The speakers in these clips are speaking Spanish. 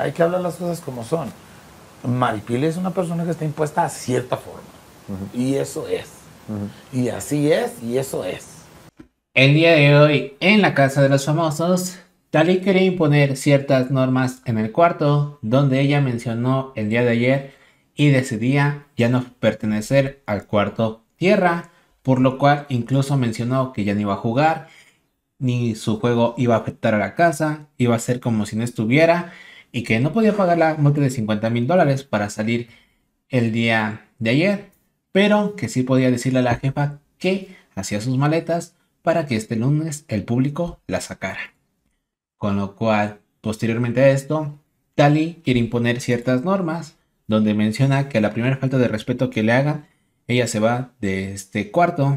hay que hablar las cosas como son. Maripil es una persona que está impuesta a cierta forma. Y eso es. Y así es, y eso es. El día de hoy, en la casa de los famosos, Tali quería imponer ciertas normas en el cuarto, donde ella mencionó el día de ayer y decidía ya no pertenecer al cuarto tierra, por lo cual incluso mencionó que ya no iba a jugar, ni su juego iba a afectar a la casa, iba a ser como si no estuviera y que no podía pagar la multa de 50 mil dólares para salir el día de ayer, pero que sí podía decirle a la jefa que hacía sus maletas para que este lunes el público la sacara. Con lo cual, posteriormente a esto, Tali quiere imponer ciertas normas donde menciona que la primera falta de respeto que le hagan, ella se va de este cuarto.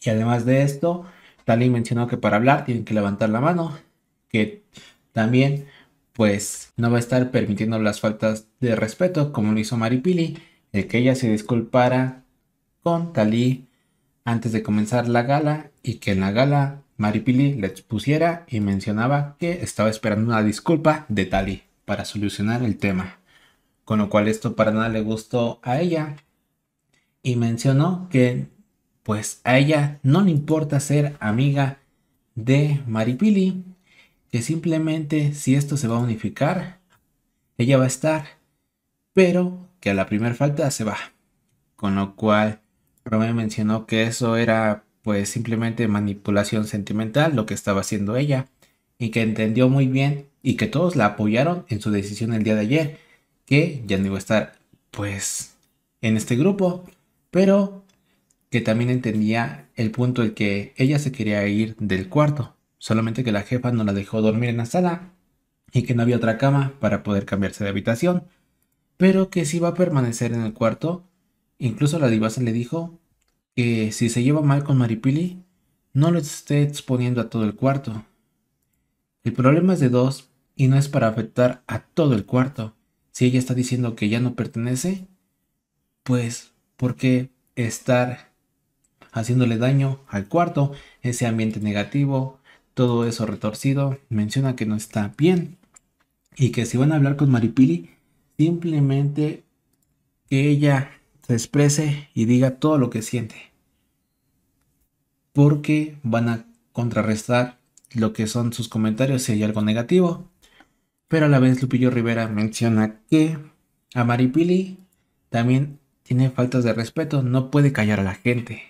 Y además de esto, Tali mencionó que para hablar tienen que levantar la mano, que también pues no va a estar permitiendo las faltas de respeto como lo hizo Maripili, el que ella se disculpara con Talí antes de comenzar la gala y que en la gala Maripili le expusiera y mencionaba que estaba esperando una disculpa de Talí para solucionar el tema, con lo cual esto para nada le gustó a ella y mencionó que pues a ella no le importa ser amiga de Maripili simplemente si esto se va a unificar, ella va a estar, pero que a la primera falta se va. Con lo cual, Romeo mencionó que eso era pues simplemente manipulación sentimental lo que estaba haciendo ella y que entendió muy bien y que todos la apoyaron en su decisión el día de ayer, que ya no iba a estar pues en este grupo, pero que también entendía el punto el que ella se quería ir del cuarto solamente que la jefa no la dejó dormir en la sala y que no había otra cama para poder cambiarse de habitación, pero que si iba a permanecer en el cuarto. Incluso la divasa le dijo que si se lleva mal con Maripili, no lo esté exponiendo a todo el cuarto. El problema es de dos y no es para afectar a todo el cuarto. Si ella está diciendo que ya no pertenece, pues ¿por qué estar haciéndole daño al cuarto, ese ambiente negativo, todo eso retorcido, menciona que no está bien y que si van a hablar con Maripili, simplemente que ella se exprese y diga todo lo que siente. Porque van a contrarrestar lo que son sus comentarios si hay algo negativo. Pero a la vez Lupillo Rivera menciona que a Maripili también tiene faltas de respeto, no puede callar a la gente,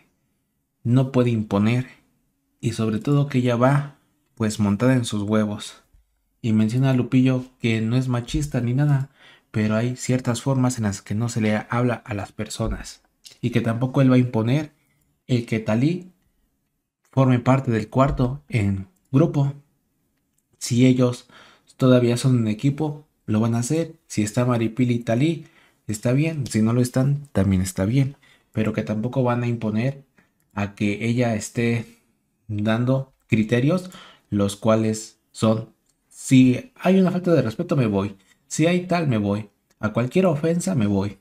no puede imponer y sobre todo que ella va pues montada en sus huevos. Y menciona a Lupillo que no es machista ni nada, pero hay ciertas formas en las que no se le habla a las personas. Y que tampoco él va a imponer el que Talí forme parte del cuarto en grupo. Si ellos todavía son un equipo, lo van a hacer. Si está Maripili y Talí, está bien. Si no lo están, también está bien. Pero que tampoco van a imponer a que ella esté dando criterios los cuales son, si hay una falta de respeto me voy, si hay tal me voy, a cualquier ofensa me voy.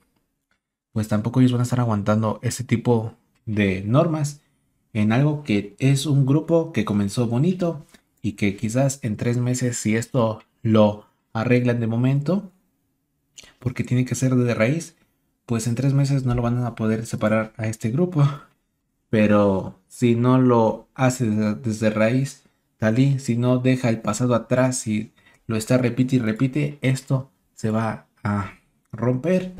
Pues tampoco ellos van a estar aguantando ese tipo de normas en algo que es un grupo que comenzó bonito y que quizás en tres meses si esto lo arreglan de momento, porque tiene que ser de raíz, pues en tres meses no lo van a poder separar a este grupo. Pero si no lo hace desde raíz, Talí, si no deja el pasado atrás y lo está repite y repite, esto se va a romper.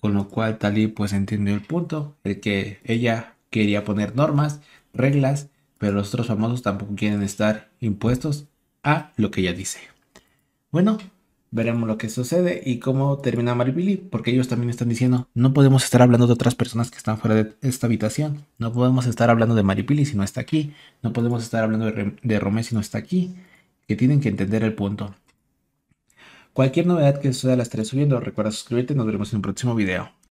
Con lo cual Talí pues entiende el punto, el que ella quería poner normas, reglas, pero los otros famosos tampoco quieren estar impuestos a lo que ella dice. Bueno, veremos lo que sucede y cómo termina Maripili, porque ellos también están diciendo, no podemos estar hablando de otras personas que están fuera de esta habitación, no podemos estar hablando de Maripili si no está aquí, no podemos estar hablando de, Romé si no está aquí, que tienen que entender el punto. Cualquier novedad que suceda la estaré subiendo, recuerda suscribirte nos veremos en un próximo video.